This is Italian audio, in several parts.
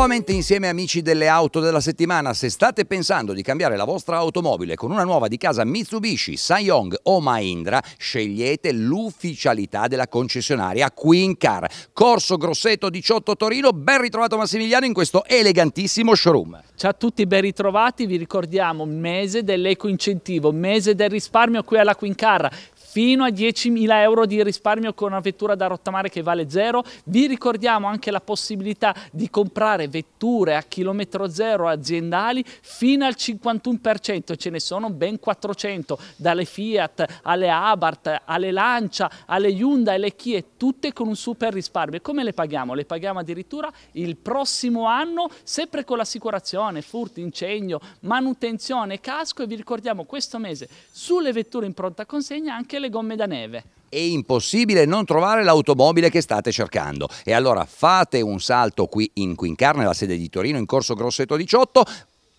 Nuovamente insieme amici delle auto della settimana, se state pensando di cambiare la vostra automobile con una nuova di casa Mitsubishi, Sayong o Mahindra, scegliete l'ufficialità della concessionaria Queen Car. Corso Grosseto 18 Torino, ben ritrovato Massimiliano in questo elegantissimo showroom. Ciao a tutti, ben ritrovati, vi ricordiamo mese dell'eco incentivo, mese del risparmio qui alla Queen Car fino a 10.000 euro di risparmio con una vettura da rottamare che vale zero. Vi ricordiamo anche la possibilità di comprare vetture a chilometro zero aziendali fino al 51%, ce ne sono ben 400, dalle Fiat alle Abarth, alle Lancia, alle Hyundai, alle Kia, tutte con un super risparmio. E come le paghiamo? Le paghiamo addirittura il prossimo anno, sempre con l'assicurazione, furti, incendio, manutenzione, casco e vi ricordiamo questo mese sulle vetture in pronta consegna anche le gomme da neve. È impossibile non trovare l'automobile che state cercando. E allora fate un salto qui in Quincarne, la sede di Torino, in corso Grosseto 18.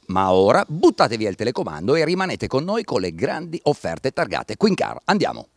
Ma ora buttatevi al telecomando e rimanete con noi con le grandi offerte targate Quincar. Andiamo!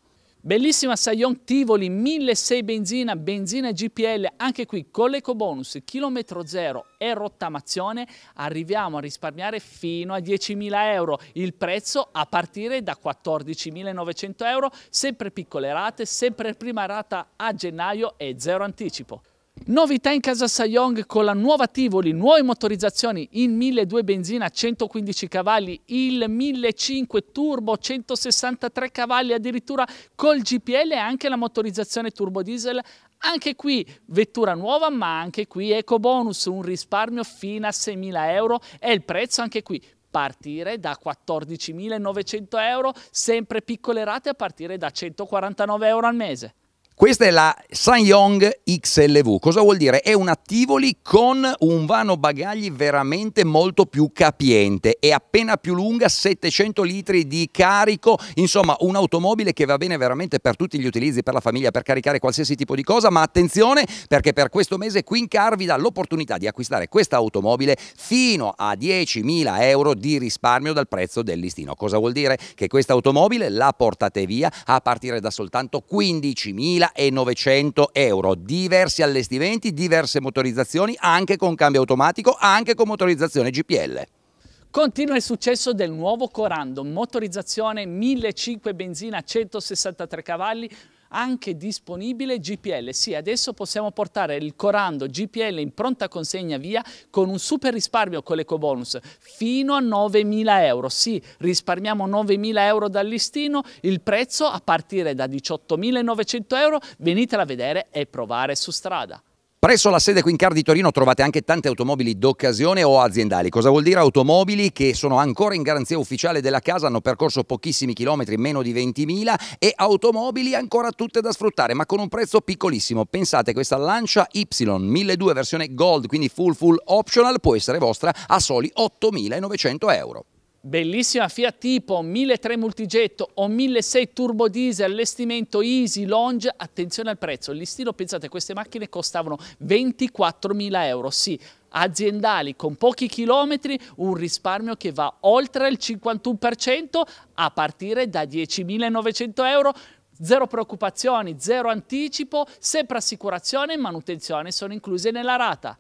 Bellissima Sayon Tivoli 1.6 benzina, benzina GPL, anche qui con l'ecobonus, chilometro zero e rottamazione arriviamo a risparmiare fino a 10.000 euro, il prezzo a partire da 14.900 euro, sempre piccole rate, sempre prima rata a gennaio e zero anticipo. Novità in casa Sayong con la nuova Tivoli, nuove motorizzazioni in 1.2 benzina, 115 cavalli, il 1.5 turbo, 163 cavalli, addirittura col GPL e anche la motorizzazione turbo diesel. Anche qui vettura nuova, ma anche qui eco bonus, un risparmio fino a 6.000 euro e il prezzo anche qui partire da 14.900 euro, sempre piccole rate a partire da 149 euro al mese. Questa è la Sanyong XLV. Cosa vuol dire? È un Attivoli con un vano bagagli veramente molto più capiente. È appena più lunga, 700 litri di carico. Insomma, un'automobile che va bene veramente per tutti gli utilizzi, per la famiglia, per caricare qualsiasi tipo di cosa. Ma attenzione perché per questo mese Quincar vi dà l'opportunità di acquistare questa automobile fino a 10.000 euro di risparmio dal prezzo del listino. Cosa vuol dire? Che questa automobile la portate via a partire da soltanto 15.000 2.900 euro. Diversi allestimenti, diverse motorizzazioni, anche con cambio automatico, anche con motorizzazione GPL. Continua il successo del nuovo Corando, motorizzazione 1.500 benzina 163 cavalli, anche disponibile GPL. Sì, adesso possiamo portare il corando GPL in pronta consegna via con un super risparmio con l'ecobonus fino a 9.000 euro. Sì, risparmiamo 9.000 euro dal listino, il prezzo a partire da 18.900 euro, venitela a vedere e provare su strada. Presso la sede Quincar di Torino trovate anche tante automobili d'occasione o aziendali. Cosa vuol dire automobili che sono ancora in garanzia ufficiale della casa, hanno percorso pochissimi chilometri, meno di 20.000 e automobili ancora tutte da sfruttare, ma con un prezzo piccolissimo. Pensate questa Lancia Y 1200 versione Gold, quindi full full optional, può essere vostra a soli 8.900 euro. Bellissima Fiat Tipo 1.300 multigetto o 1.600 turbo diesel, allestimento easy, lounge, attenzione al prezzo. Listino, pensate, queste macchine costavano 24.000 euro, sì, aziendali con pochi chilometri, un risparmio che va oltre il 51% a partire da 10.900 euro, Zero preoccupazioni, zero anticipo, sempre assicurazione e manutenzione sono incluse nella rata.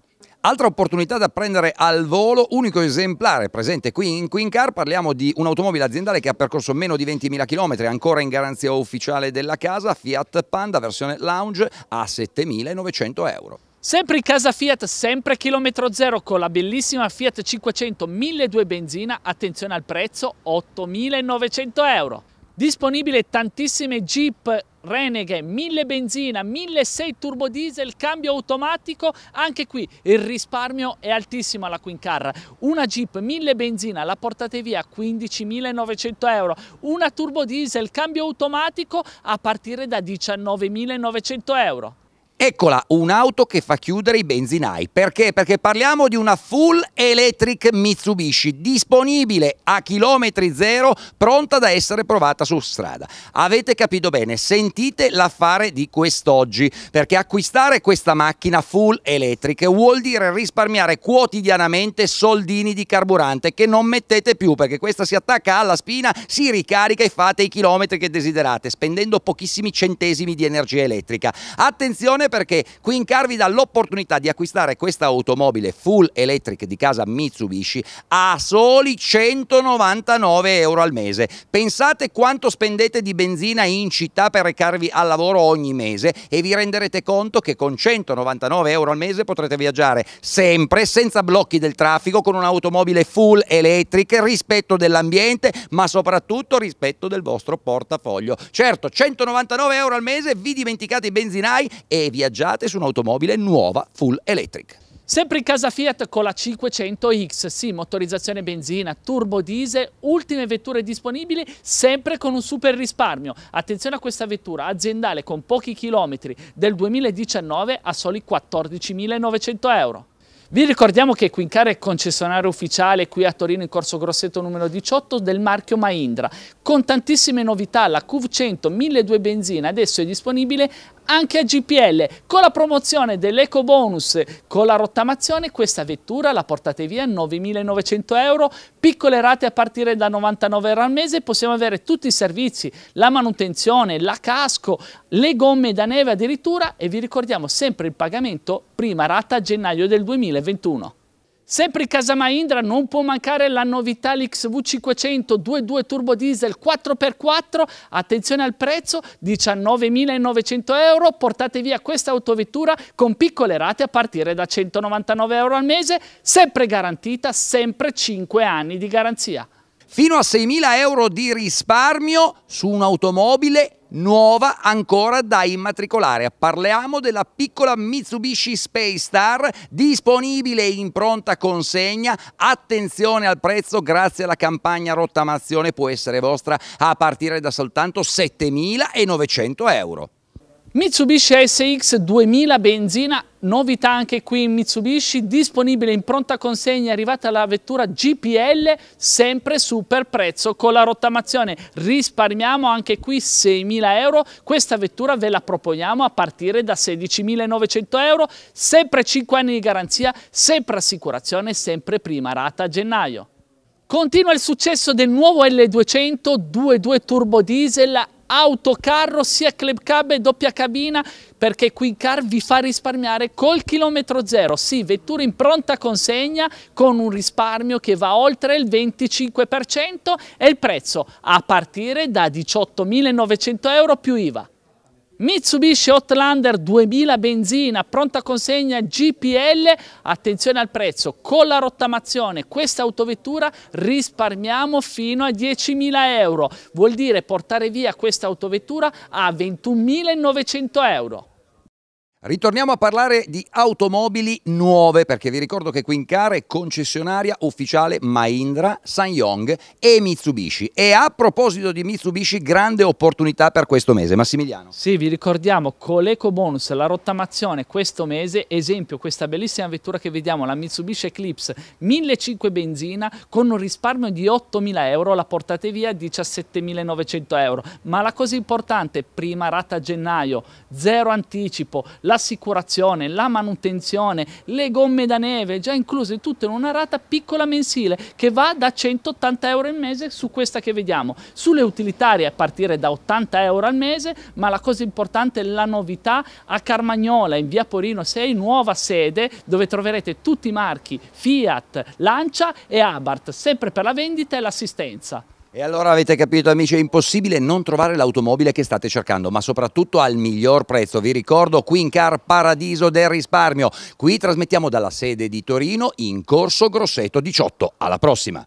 Altra opportunità da prendere al volo, unico esemplare presente qui in Queen Car, parliamo di un'automobile aziendale che ha percorso meno di 20.000 km, ancora in garanzia ufficiale della casa, Fiat Panda versione lounge a 7.900 euro. Sempre in casa Fiat, sempre chilometro zero con la bellissima Fiat 500 1200 benzina, attenzione al prezzo, 8.900 euro. Disponibile tantissime Jeep Renegade, 1000 benzina, 1600 turbo diesel, cambio automatico, anche qui il risparmio è altissimo alla Quincar. Una Jeep 1000 benzina la portate via a 15.900 euro, una turbo diesel, cambio automatico a partire da 19.900 euro. Eccola, un'auto che fa chiudere i benzinai. Perché? Perché parliamo di una full electric Mitsubishi, disponibile a chilometri zero, pronta da essere provata su strada. Avete capito bene, sentite l'affare di quest'oggi, perché acquistare questa macchina full electric vuol dire risparmiare quotidianamente soldini di carburante che non mettete più, perché questa si attacca alla spina, si ricarica e fate i chilometri che desiderate, spendendo pochissimi centesimi di energia elettrica. Attenzione attenzione perché qui in Carvi dà l'opportunità di acquistare questa automobile full electric di casa Mitsubishi a soli 199 euro al mese. Pensate quanto spendete di benzina in città per recarvi al lavoro ogni mese e vi renderete conto che con 199 euro al mese potrete viaggiare sempre senza blocchi del traffico con un'automobile full electric rispetto dell'ambiente ma soprattutto rispetto del vostro portafoglio. Certo, 199 euro al mese vi dimenticate i benzinai e viaggiate su un'automobile nuova full electric. Sempre in casa Fiat con la 500X, sì, motorizzazione benzina, turbo diesel, ultime vetture disponibili, sempre con un super risparmio. Attenzione a questa vettura aziendale con pochi chilometri del 2019 a soli 14.900 euro. Vi ricordiamo che Quincar è concessionario ufficiale qui a Torino in Corso Grosseto numero 18 del marchio Mahindra. Con tantissime novità, la QV100 1200 benzina adesso è disponibile anche a GPL. Con la promozione dell'eco bonus con la rottamazione questa vettura la portate via a 9.900 euro, piccole rate a partire da 99 euro al mese, possiamo avere tutti i servizi, la manutenzione, la casco, le gomme da neve addirittura e vi ricordiamo sempre il pagamento prima rata a gennaio del 2021. Sempre in casa Mahindra non può mancare la novità l'XV500 2.2 turbo diesel 4x4, attenzione al prezzo, 19.900 euro, portate via questa autovettura con piccole rate a partire da 199 euro al mese, sempre garantita, sempre 5 anni di garanzia. Fino a 6.000 euro di risparmio su un'automobile nuova ancora da immatricolare. Parliamo della piccola Mitsubishi Space Star disponibile in pronta consegna. Attenzione al prezzo grazie alla campagna rottamazione può essere vostra a partire da soltanto 7.900 euro. Mitsubishi SX 2000 benzina, novità anche qui in Mitsubishi, disponibile in pronta consegna, arrivata la vettura GPL, sempre super prezzo con la rottamazione. Risparmiamo anche qui 6.000 euro, questa vettura ve la proponiamo a partire da 16.900 euro, sempre 5 anni di garanzia, sempre assicurazione, sempre prima rata a gennaio. Continua il successo del nuovo L200 2.2 turbo diesel autocarro sia club cab e doppia cabina perché Car vi fa risparmiare col chilometro zero, sì, vettura in pronta consegna con un risparmio che va oltre il 25% e il prezzo a partire da 18.900 euro più IVA. Mitsubishi Hotlander 2000 benzina, pronta consegna GPL, attenzione al prezzo, con la rottamazione questa autovettura risparmiamo fino a 10.000 euro, vuol dire portare via questa autovettura a 21.900 euro. Ritorniamo a parlare di automobili nuove perché vi ricordo che qui in Quincar è concessionaria ufficiale Mahindra, Sanyong e Mitsubishi. E a proposito di Mitsubishi, grande opportunità per questo mese. Massimiliano. Sì, vi ricordiamo con l'Eco Bonus, la rottamazione questo mese, esempio questa bellissima vettura che vediamo, la Mitsubishi Eclipse 1.500 benzina con un risparmio di 8.000 euro, la portate via a 17.900 euro. Ma la cosa importante, prima rata gennaio, zero anticipo, la l'assicurazione, la manutenzione, le gomme da neve, già incluse tutto in una rata piccola mensile che va da 180 euro al mese su questa che vediamo. Sulle utilitarie a partire da 80 euro al mese, ma la cosa importante è la novità a Carmagnola, in via Porino 6, nuova sede dove troverete tutti i marchi Fiat, Lancia e Abarth, sempre per la vendita e l'assistenza. E allora avete capito amici, è impossibile non trovare l'automobile che state cercando, ma soprattutto al miglior prezzo. Vi ricordo Quincar Paradiso del Risparmio. Qui trasmettiamo dalla sede di Torino in Corso Grosseto 18. Alla prossima!